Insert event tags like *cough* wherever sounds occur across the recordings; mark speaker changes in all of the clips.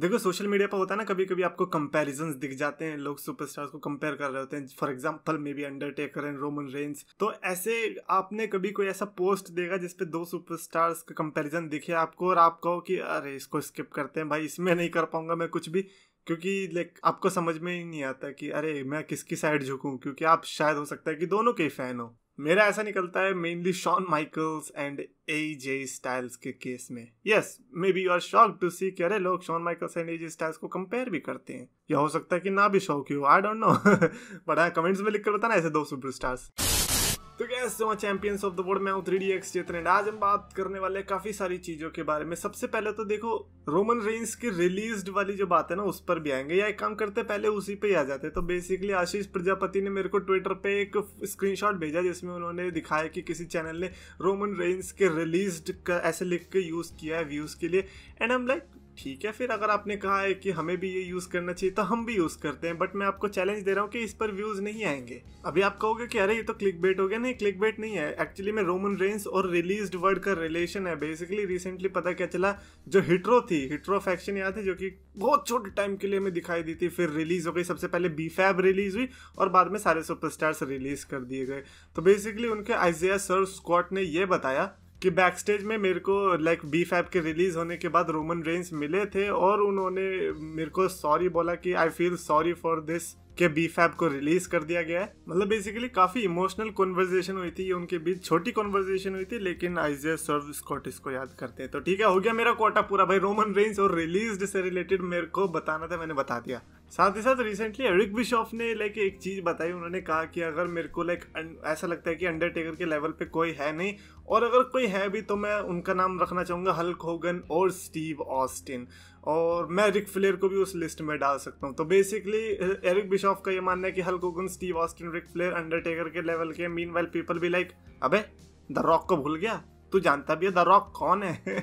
Speaker 1: देखो social media पर होता है ना कभी कभी आपको कंपेरिजन दिख जाते हैं लोग सुपरस्टार्स को कंपेयर कर रहे होते हैं for example maybe Undertaker and Roman Reigns तो ऐसे आपने कभी कोई ऐसा पोस्ट देगा जिसपे दो सुपरस्टार्स का कंपैरिजन दिखे आपको और आप कहो कि अरे इसको स्किप करते हैं भाई इसमें नहीं कर पाऊंगा मैं कुछ भी क्योंकि लाइक आपको समझ में ही नहीं आता कि अरे मैं किसकी साइड झुकूं क्योंकि आप शायद हो सकता है कि दोनों के ही फैन हो मेरा ऐसा निकलता है mainly Shawn Michaels and A J Styles के केस में yes maybe you are shock to see कि अरे लोग Shawn Michaels and A J Styles को कंपेयर भी करते हैं या हो सकता है कि ना भी शौक हो आई डोंट नो बट हाँ कमेंट्स में लिख कर बताना ऐसे दो सुपर स्टार्स तो कैसे हुआ चैंपियंस ऑफ द वर्ल्ड मैं हूँ थ्री डी एक्स जितने आज हम बात करने वाले काफ़ी सारी चीज़ों के बारे में सबसे पहले तो देखो रोमन रेंस की रिलीज वाली जो बात है ना उस पर भी आएंगे या एक काम करते पहले उसी पे ही आ जाते तो बेसिकली आशीष प्रजापति ने मेरे को ट्विटर पे एक स्क्रीनशॉट भेजा जिसमें उन्होंने दिखाया कि किसी चैनल ने रोमन रेंस के रिलीज ऐसे लिख के यूज़ किया है व्यूज़ के लिए एंड एम लाइक ठीक है फिर अगर आपने कहा है कि हमें भी ये यूज़ करना चाहिए तो हम भी यूज़ करते हैं बट मैं आपको चैलेंज दे रहा हूँ कि इस पर व्यूज़ नहीं आएंगे अभी आप कहोगे कि अरे ये तो क्लिक बेट हो गया नहीं क्लिक बेट नहीं है एक्चुअली में रोमन रेंस और रिलीज वर्ड का रिलेशन है बेसिकली रिसेंटली पता क्या चला जो हिट्रो थी हिट्रो फैक्शन याद है जो कि बहुत छोटे टाइम के लिए हमें दिखाई दी थी फिर रिलीज हो गई सबसे पहले बी फैब रिलीज हुई और बाद में सारे सुपरस्टार्स रिलीज कर दिए गए तो बेसिकली उनके आइजिया सर स्कॉट ने यह बताया कि बैक स्टेज में मेरे को लाइक बी फैप के रिलीज होने के बाद रोमन रेंस मिले थे और उन्होंने मेरे को सॉरी बोला कि I feel sorry for this के बी फैब को रिलीज कर दिया गया है मतलब बेसिकली काफी इमोशनल कॉन्वर्जेशन हुई थी ये उनके बीच छोटी कॉन्वर्जेशन हुई थी लेकिन आइजिया सर्व स्कॉटिस को याद करते हैं तो ठीक है हो गया मेरा कोटा पूरा भाई रोमन रेंज और रिलीज से रिलेटेड मेरे को बताना था मैंने बता दिया साथ ही साथ रिसेंटली एरिक बिशॉफ ने लाइक एक चीज बताई उन्होंने कहा कि अगर मेरे को लाइक ऐसा लगता है कि अंडरटेकर के लेवल पे कोई है नहीं और अगर कोई है भी तो मैं उनका नाम रखना चाहूंगा हल्क होगन और स्टीव ऑस्टिन और मैं रिक फ्लेयर को भी उस लिस्ट में डाल सकता हूँ तो बेसिकली एरिक बिशॉफ का ये मानना है कि Hulk Hogan Steve Austin Ric Flair Undertaker के लेवल के मीन वेल पीपल भी लाइक अबे द रॉक को भूल गया तू जानता भी है द रॉक कौन है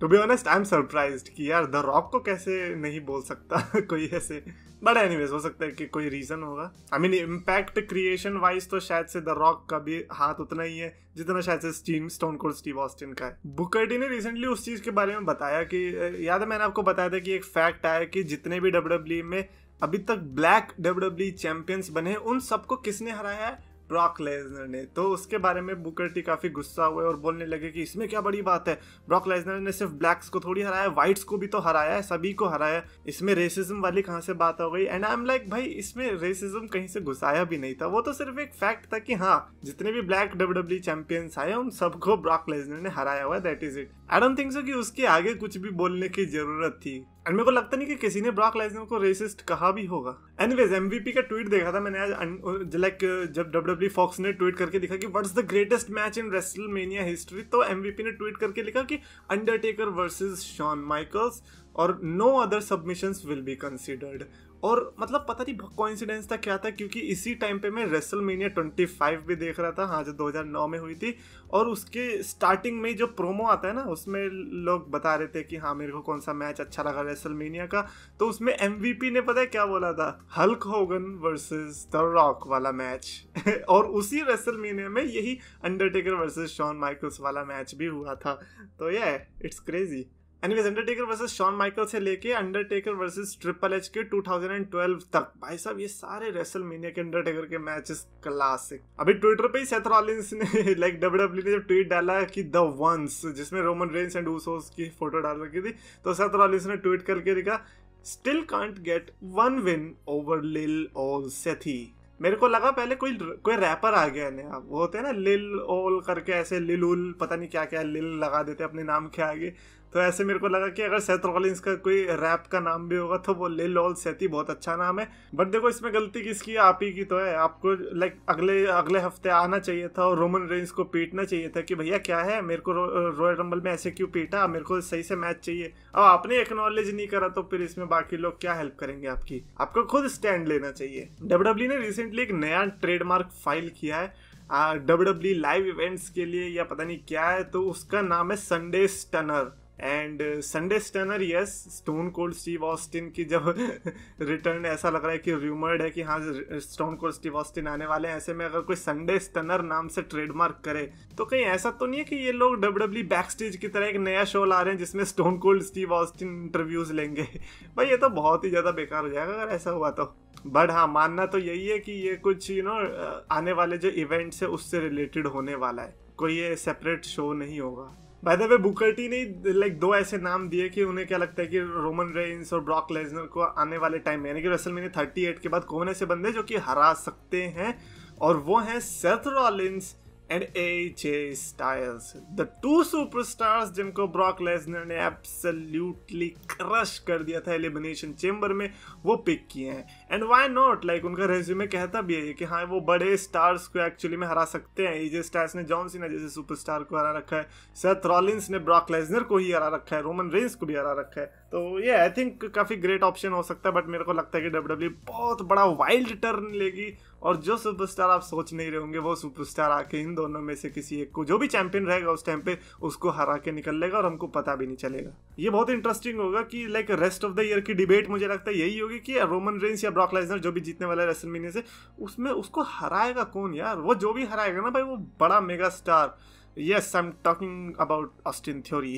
Speaker 1: to be honest I am surprise कि यार द रॉक को कैसे नहीं बोल सकता *laughs* कोई ऐसे बट एनीवेज हो सकता है कि कोई रीजन होगा I mean impact creation wise तो शायद से द रॉक का भी हाथ उतना ही है जितना शायद से steam Stone Cold Steve Austin का है बुकर्टी ने रिसेंटली उस चीज के बारे में बताया कि याद है मैंने आपको बताया था कि एक फैक्ट आया कि जितने भी डब्ल्यू e में अभी तक ब्लैक डब्ल्यू चैंपियंस बने उन सबको किसने हराया है ब्रॉक लेजनर ने तो उसके बारे में बुकर टी काफ़ी गुस्सा हुए और बोलने लगे कि इसमें क्या बड़ी बात है ब्रॉक लेजनर ने सिर्फ ब्लैक्स को थोड़ी हराया वाइट्स को भी तो हराया है सभी को हराया इसमें रेसिज्म वाली कहाँ से बात हो गई एंड आई एम लाइक भाई इसमें रेसिज्म कहीं से घुसाया भी नहीं था वो तो सिर्फ एक फैक्ट था कि हाँ जितने भी ब्लैक डब्ल्यू डब्ल्यू चैंपियंस आए उन सबको ब्रॉक लेजनर ने हराया हुआ that is it I don't think so कि उसके आगे कुछ भी बोलने की जरूरत थी एंड मेरे को लगता नहीं कि किसी ने ब्रॉक लेजनर को रेसिस्ट कहा भी होगा एनीवेज एमवीपी का ट्वीट देखा था मैंने आज लाइक uh, uh, जब डब्ल्यूडब्ल्यू फॉक्स e ने ट्वीट करके लिखा कि what's the greatest match in WrestleMania history तो एमवीपी ने ट्वीट करके लिखा कि अंडरटेकर वर्सेस शॉन माइकल्स और no other submissions will be considered और मतलब पता नहीं कॉन्सिडेंस था क्या था क्योंकि इसी टाइम पे मैं रेसल मीनिया ट्वेंटी फाइव भी देख रहा था हाँ जो 2009 में हुई थी और उसके स्टार्टिंग में जो प्रोमो आता है ना उसमें लोग बता रहे थे कि हाँ मेरे को कौन सा मैच अच्छा लगा रेसल मीनिया का तो उसमें एम ने पता है क्या बोला था Hulk Hogan versus the Rock वाला मैच *laughs* और उसी रेसल मीनिया में यही अंडरटेकर वर्सेज शॉन माइकल्स वाला मैच भी हुआ था तो ये it's crazy anyways Undertaker versus Shawn Michael से लेके अंडरटेकर वर्सेस ट्रिपल एच के 2012 तक भाई साहब ये सारे रेसल मीनिया के अंडरटेकर के मैचेस क्लासिक अभी ट्विटर पे ही सेथ रॉलिंस ने लाइक *laughs* डब्ल्यूडब्ल्यू e ने जब ट्वीट डाला कि द वंस जिसमें रोमन रेंस एंड ऊसोस की फोटो डाल रखी थी तो सेथ रॉलिंस ने ट्वीट करके लिखा still can't get one win over lil ol Sethie मेरे को लगा पहले कोई कोई रैपर आ गया नया वो होते हैं ना लिल ओल करके ऐसे लिल उल पता नहीं क्या क्या लिल लगा देते अपने नाम के आगे तो ऐसे मेरे को लगा कि अगर सेत रॉलिंस का कोई रैप का नाम भी होगा तो वो ले लॉल सेती बहुत अच्छा नाम है बट देखो इसमें गलती किसकी है आप ही की तो है आपको लाइक अगले अगले हफ्ते आना चाहिए था और रोमन रेंस को पीटना चाहिए था कि भैया क्या है मेरे को रॉयल रंबल में ऐसे क्यों पीटा मेरे को सही से मैच चाहिए अब आपने एक्नॉलेज नहीं करा तो फिर इसमें बाकी लोग क्या हेल्प करेंगे आपकी आपको खुद स्टैंड लेना चाहिए डब्ल्यू e ने रिसेंटली एक नया ट्रेडमार्क फाइल किया है डब्ल्यू लाइव इवेंट्स के लिए या पता नहीं क्या है तो उसका नाम है Sunday Stunner and Sunday Stunner yes Stone Cold Steve Austin की जब रिटर्न *laughs* ऐसा लग रहा है कि र्यूमर्ड है कि हाँ स्टोन कोल्ड स्टीव ऑस्टिन आने वाले हैं ऐसे में अगर कोई संडे स्टनर नाम से ट्रेडमार्क करे तो कहीं ऐसा तो नहीं है कि ये लोग डब्ल्यू बैक स्टेज की तरह एक नया शो ला रहे हैं जिसमें Stone Cold Steve Austin interviews लेंगे *laughs* भाई ये तो बहुत ही ज़्यादा बेकार हो जाएगा अगर ऐसा हुआ तो बट हाँ मानना तो यही है कि ये कुछ यू नो आने वाले जो इवेंट्स है उससे रिलेटेड होने वाला है कोई ये सेपरेट शो नहीं होगा by the way Booker T ने लाइक दो ऐसे नाम दिए कि उन्हें क्या लगता है कि रोमन रेंस और ब्रॉक लेजनर को आने वाले टाइम में यानी कि रसल मैंने थर्टी एट के बाद कौन ऐसे बंदे जो कि हरा सकते हैं और वो हैं Seth Rollins and A AJ the two super superstars जिनको ब्रॉक लेसनर ने एब्सोल्युटली क्रश कर दिया था एलिमिनेशन चेंबर में वो पिक किए हैं एंड व्हाई नॉट लाइक उनका रेज्यूमे कहता भी है कि हाँ वो बड़े स्टार्स को एक्चुअली में हरा सकते हैं एजे स्टार्स ने जॉन सीना जैसे सुपरस्टार को हरा रखा है सेथ रॉलिन्स ने ब्रॉक लेसनर को ही हरा रखा है रोमन रेंस को भी हरा रखा है तो ये आई थिंक काफ़ी ग्रेट ऑप्शन हो सकता है बट मेरे को लगता है कि डब्ल्यू e बहुत बड़ा वाइल्ड टर्न लेगी और जो सुपरस्टार आप सोच नहीं रहे होंगे वो सुपरस्टार आके इन दोनों में से किसी एक को जो भी चैंपियन रहेगा उस टाइम पे उसको हरा के निकल लेगा और हमको पता भी नहीं चलेगा ये बहुत इंटरेस्टिंग होगा कि like rest of the year की डिबेट मुझे लगता है यही होगी कि रोमन रेंस या ब्रॉक लाइजनर जो भी जीतने वाला है रेसलमीनिया से उसमें उसको हराएगा कौन यार वो जो भी हराएगा ना भाई वो बड़ा mega star yes I am talking about Austin Theory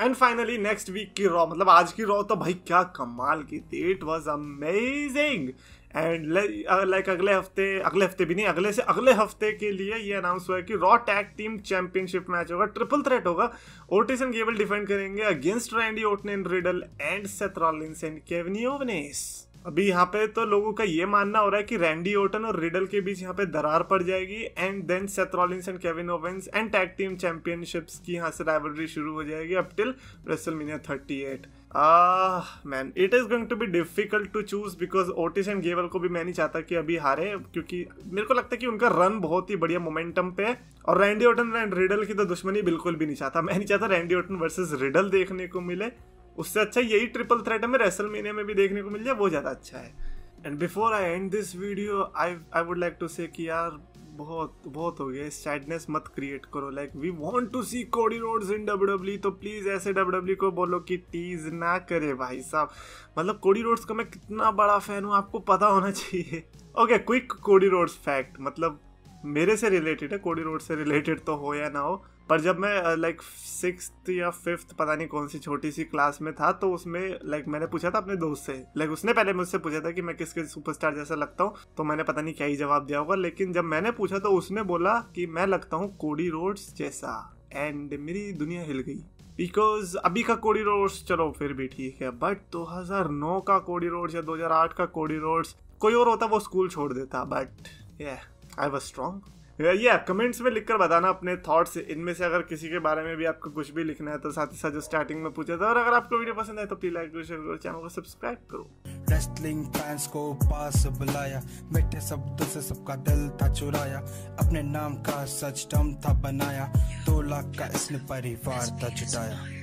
Speaker 1: and finally next week की रॉ मतलब आज की रॉ तो भाई क्या कमाल की थी it was amazing and like uh, अगले हफ्ते अगले हफ्ते भी नहीं अगले से अगले हफ्ते के लिए ये अनाउंस हुआ है कि Raw tag team championship match होगा ट्रिपल थ्रेट होगा ओटिस एंड गेबल डिफेंड करेंगे against Randy Orton and Riddle and Seth Rollins and Kevin Owens अभी यहाँ पे तो लोगों का ये मानना हो रहा है कि रैंडी ओटन और रिडल के बीच यहाँ पे दरार पड़ जाएगी and then Seth and Kevin Owens and tag team championships की यहाँ से राइवलरी शुरू हो जाएगी up till WrestleMania thirty eight Ah, man, it is going to be difficult to choose because Otis and Gable को भी मैं नहीं चाहता कि अभी हारे क्योंकि मेरे को लगता है कि उनका रन बहुत ही बढ़िया मोमेंटम पे है और रैंडी ओटन एंड रिडल की तो दुश्मनी बिल्कुल भी नहीं चाहता मैं नहीं चाहता रैंडी ओटन वर्सेज रिडल देखने को मिले उससे अच्छा यही ट्रिपल थ्रेट हमें रेसल महीने में भी देखने को मिल जाए वो ज़्यादा अच्छा है and before I end this video I I would like to say कि यार बहुत बहुत हो गया सैडनेस मत क्रिएट करो like we want to see Cody Rhodes in W तो प्लीज़ ऐसे डब्ल्यू e को बोलो कि टीज ना करे भाई साहब मतलब कोडी रोड्स का मैं कितना बड़ा फ़ैन हूँ आपको पता होना चाहिए okay quick Cody Rhodes fact मतलब मेरे से रिलेटेड है कोडी रोड से रिलेटेड तो हो या ना हो पर जब मैं लाइक uh, सिक्स या फिफ्थ पता नहीं कौन सी छोटी सी क्लास में था तो उसमें लाइक मैंने पूछा था अपने दोस्त से लाइक उसने पहले मुझसे पूछा था कि मैं किसके सुपरस्टार जैसा लगता हूँ तो मैंने पता नहीं क्या ही जवाब दिया होगा लेकिन जब मैंने पूछा तो उसने बोला कि मैं लगता हूँ कोडी रोड्स जैसा एंड मेरी दुनिया हिल गई बिकॉज अभी का कोडी रोड्स चलो फिर भी ठीक है बट 2009 का कोडी रोड्स या 2008 का कोडी रोड्स कोई और होता वो स्कूल छोड़ देता but yeah. I was strong या कमेंट्स में लिखकर बताना अपने थॉट्स इनमें से अगर किसी के बारे में भी आपको कुछ भी लिखना है तो साथ ही साथ जो स्टार्टिंग में पूछा था और अगर आपको वीडियो पसंद है तो प्लीज लाइक शेयर करो चैनल को सब्सक्राइब करो रेस्टलिंग फैंस को पास बुलाया मीठे शब्दों से सबका दिल था चुराया अपने नाम का सच था बनाया दो लाख का इसने परिवार था जुटाया